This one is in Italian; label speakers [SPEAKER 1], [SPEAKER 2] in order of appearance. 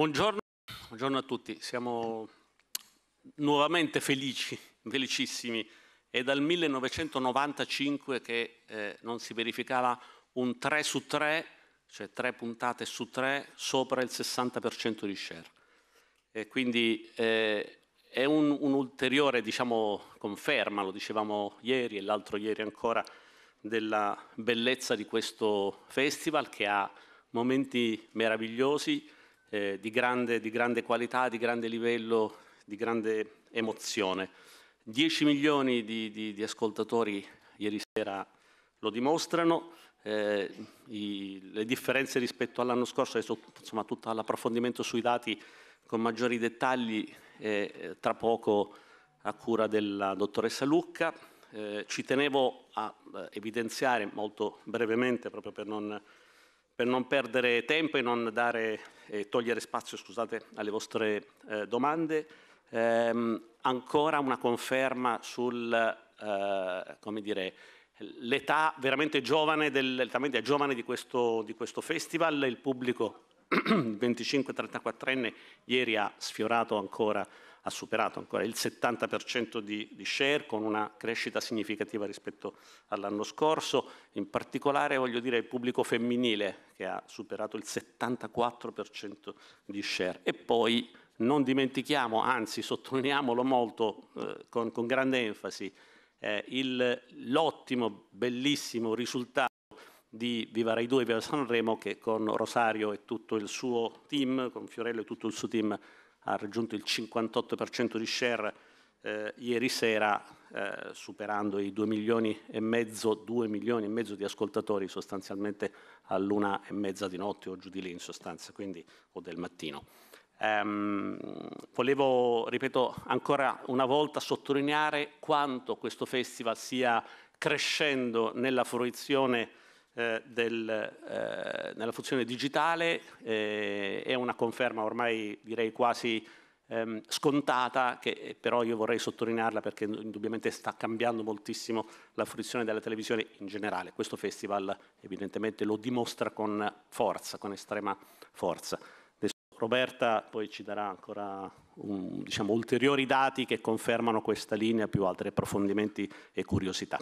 [SPEAKER 1] Buongiorno, buongiorno, a tutti, siamo nuovamente felici, felicissimi. È dal 1995 che eh, non si verificava un 3 su 3, cioè 3 puntate su 3, sopra il 60% di share. E quindi eh, è un'ulteriore un diciamo, conferma, lo dicevamo ieri e l'altro ieri ancora, della bellezza di questo festival che ha momenti meravigliosi, eh, di, grande, di, grande, qualità, di grande livello, di grande emozione. 10 milioni di, di, di ascoltatori ieri sera lo dimostrano, eh, i, le differenze rispetto all'anno scorso, adesso insomma tutto l'approfondimento sui dati con maggiori dettagli eh, tra poco a cura della dottoressa Lucca. Eh, ci tenevo a eh, evidenziare molto brevemente, proprio per non per non perdere tempo e non dare, eh, togliere spazio scusate, alle vostre eh, domande, ehm, ancora una conferma sull'età eh, veramente giovane, del, giovane di questo, di questo, festival, il pubblico 25-34enne ieri ha sfiorato ancora ha superato ancora il 70% di, di, share con una crescita significativa rispetto all'anno scorso, in particolare voglio dire il pubblico femminile che ha superato il 74% di share e poi non dimentichiamo, anzi sottolineiamolo molto eh, con, con, grande enfasi, eh, il, l'ottimo, bellissimo risultato di Viva Rai 2 e Viva Sanremo che con Rosario e tutto il suo team, con Fiorello e tutto il suo team ha raggiunto il 58% di share eh, ieri sera, eh, superando i 2 milioni e mezzo, 2 milioni e mezzo di ascoltatori sostanzialmente all'una e mezza di notte o giù di lì in sostanza, quindi, o del mattino. Um, volevo, ripeto, ancora una volta sottolineare quanto questo festival sia crescendo nella fruizione eh, del, eh, nella funzione digitale eh, è una conferma ormai direi quasi ehm, scontata che eh, però io vorrei sottolinearla perché indubbiamente sta cambiando moltissimo la fruizione della televisione in generale. Questo festival evidentemente lo dimostra con forza, con estrema forza. Adesso Roberta poi ci darà ancora un, diciamo, ulteriori dati che confermano questa linea più altri approfondimenti e curiosità.